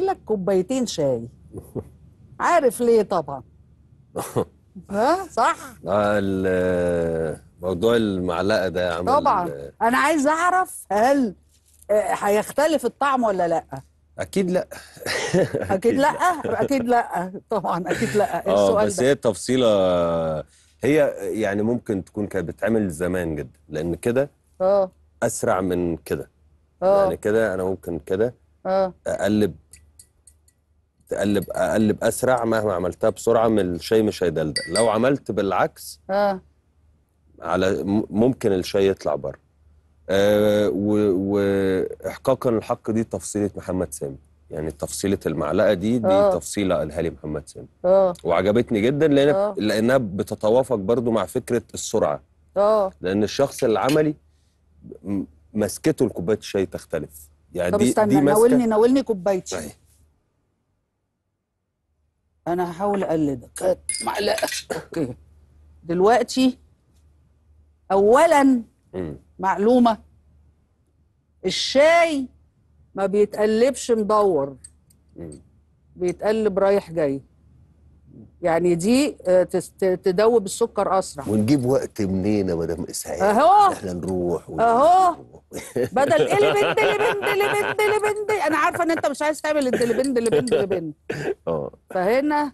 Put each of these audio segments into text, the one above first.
لك كوبايتين شاي عارف ليه طبعا ها صح اه موضوع المعلقه ده عمل طبعا انا عايز اعرف هل آه، هيختلف الطعم ولا لا اكيد لا اكيد لا اكيد لا طبعا اكيد لا إيه آه، السؤال اه بس هي التفصيله هي يعني ممكن تكون كانت بتتعمل زمان جدا لان كده اه اسرع من كده آه. يعني كده انا ممكن كده اقلب تقلب اقلب اسرع مهما عملتها بسرعه من الشاي مش هيدلدق لو عملت بالعكس اه على ممكن الشاي يطلع بره آه واحقاقا الحق دي تفصيله محمد سامي يعني تفصيله المعلقه دي دي أوه. تفصيله قالها لي محمد سامي آه. وعجبتني جدا لان آه. لانها بتتوافق برضو مع فكره السرعه اه لان الشخص العملي مسكته لكوبايه الشاي تختلف يعني طب دي استنى دي ناولني ناولني كوبايه شاي طيب. انا هحاول اقلدك قط اوكي دلوقتي اولا معلومه الشاي ما بيتقلبش مدور بيتقلب رايح جاي يعني دي آه، تدوب السكر اسرع ونجيب وقت منين يا مدام اسعاد اهو احنا نروح اهو بدل اللي اللي بنت اللي بنت انا عارفه ان انت مش عايز تعمل اللي اللي بنت اللي بنت اه فهنا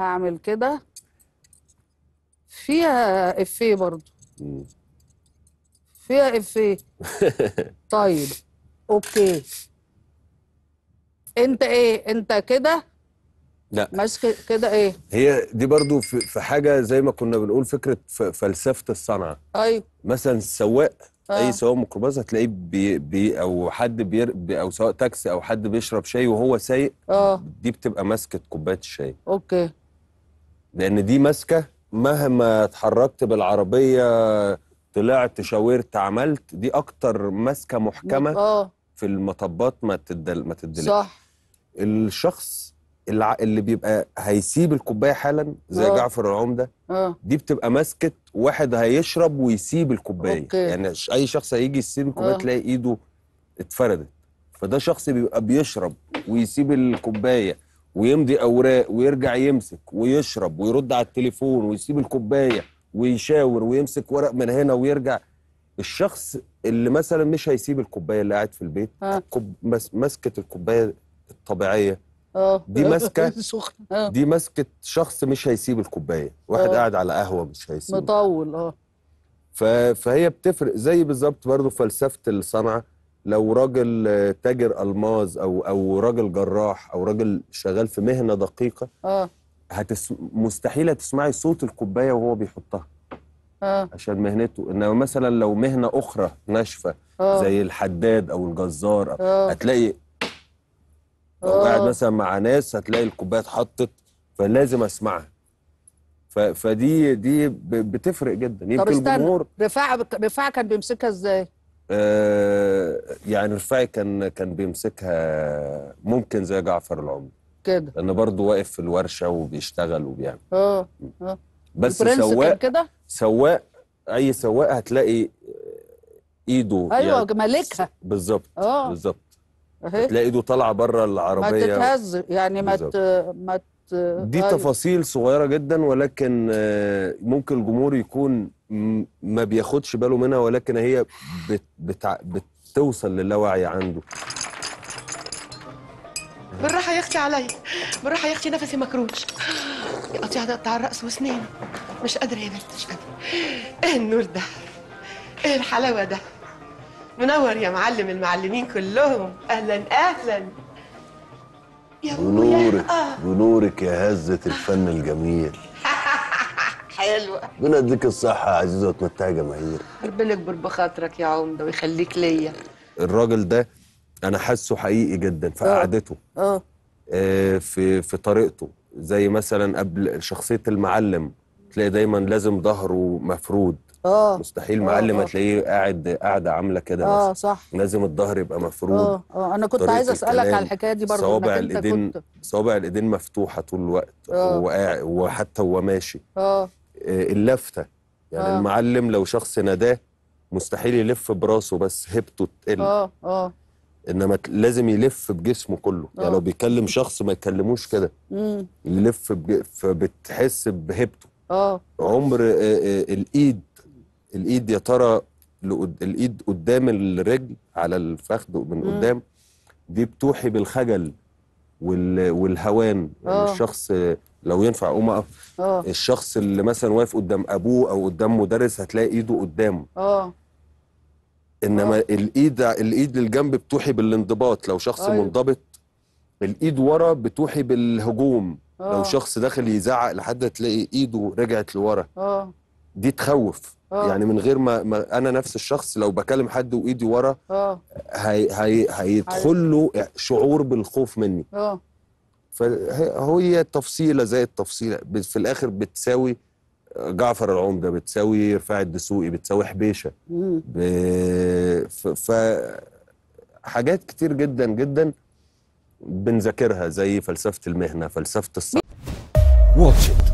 هعمل كده فيها افيه برضه فيها افيه طيب اوكي انت ايه انت كده لا ماسكه كده ايه هي دي برضو في حاجه زي ما كنا بنقول فكره فلسفه الصنعه ايوه مثلا السواق آه. اي سواق ميكروباص هتلاقيه بي بي او حد بير بي او سواق تاكسي او حد بيشرب شاي وهو سايق آه. دي بتبقى ماسكه كوبايه الشاي اوكي لان دي ماسكه مهما اتحركت بالعربيه طلعت شاورت عملت دي اكتر ماسكه محكمه آه. في المطبات ما تدل ما تدلش صح الشخص اللي, اللي بيبقى هيسيب الكوبايه حالا زي أوه. جعفر العمده أوه. دي بتبقى ماسكه واحد هيشرب ويسيب الكوبايه أوكي. يعني اي شخص هيجي يسيب الكوبايه أوه. تلاقي ايده اتفردت فده شخص بيبقى بيشرب ويسيب الكوبايه ويمضي اوراق ويرجع يمسك ويشرب ويرد على التليفون ويسيب الكوبايه ويشاور ويمسك ورق من هنا ويرجع الشخص اللي مثلا مش هيسيب الكوبايه اللي قاعد في البيت آه. كوب... ماسكه الكوبايه الطبيعيه آه. دي ماسكه آه. دي ماسكه شخص مش هيسيب الكوبايه واحد آه. قاعد على قهوه مش هيسيب مطول اه فهي بتفرق زي بالظبط برضه فلسفه الصنعه لو راجل تاجر الماظ او او راجل جراح او راجل شغال في مهنه دقيقه اه هتس... مستحيل هتسمعي صوت الكوبايه وهو بيحطها آه. عشان مهنته انما مثلا لو مهنه اخرى ناشفه آه. زي الحداد او الجزار آه. هتلاقي لو قاعد آه. مثلا مع ناس هتلاقي الكوبايه اتحطت فلازم اسمعها فدي دي بتفرق جدا يمكن الجمهور رفاعه رفاعه كان بيمسكها ازاي؟ آه يعني رفاعي كان كان بيمسكها ممكن زي جعفر العمدة كده لان برضه واقف في الورشه وبيشتغل وبيعمل اه اه بس سواق كده سواق اي سواق هتلاقي ايده ايوه يعني ملكها بالظبط آه. بالظبط تلاقي ايده طالعه بره العربيه ما تتهز يعني ما ما دي آه. تفاصيل صغيره جدا ولكن آه، ممكن الجمهور يكون ما بياخدش باله منها ولكن هي بت بتع... بتوصل للاوعي عنده بالراحه يا اختي عليا بالراحه يا اختي نفسي مكروش يقطع تقطع الراس واسناني مش قادره يا بنت مش قادره ايه النور ده ايه الحلاوه ده منور يا معلم المعلمين كلهم اهلا اهلا يا بنورك يا بنورك يا هزه الفن الجميل حلوه ربنا يديك الصحه يا عزيزه وتمتعي جماهير ربنا يكبر بخاطرك يا عمده ويخليك ليا الراجل ده انا حاسه حقيقي جدا في آه. قعدته آه. اه في في طريقته زي مثلا قبل شخصيه المعلم تلاقي دايما لازم ظهره مفرود اه مستحيل آه، معلم آه. هتلاقيه قاعد قاعده عامله كده اه صح لازم الظهر يبقى مفروض اه اه انا كنت عايز اسالك على الحكايه دي برضه صوابع الايدين صوابع الايدين مفتوحه طول الوقت آه. وقاعد وحتى وهو ماشي اه اللفته يعني أوه. المعلم لو شخص ناداه مستحيل يلف براسه بس هيبته تقل اه اه انما لازم يلف بجسمه كله أوه. يعني لو بيكلم شخص ما يكلموش كده يلف بج... فبتحس بهيبته اه عمر آآ آآ الايد الايد يا ترى الايد قدام الرجل على الفخذ من قدام دي بتوحي بالخجل وال... والهوان يعني آه. الشخص لو ينفع اقوم اقف آه. الشخص اللي مثلا واقف قدام ابوه او قدام مدرس هتلاقي ايده قدامه اه انما أوه. الايد الايد للجنب بتوحي بالانضباط لو شخص أيوه. منضبط الايد ورا بتوحي بالهجوم أوه. لو آه. شخص داخل يزعق لحد تلاقي ايده رجعت لورا اه دي تخوف أوه. يعني من غير ما, ما انا نفس الشخص لو بكلم حد وايدي ورا آه. هي هي هيدخل له شعور بالخوف مني اه فهي تفصيله زي التفصيله في الاخر بتساوي جعفر العمده بتساوي رفاع الدسوقي بتساوي حبيشه ب... ف حاجات كتير جدا جدا بنذاكرها زي فلسفه المهنه فلسفه الصبر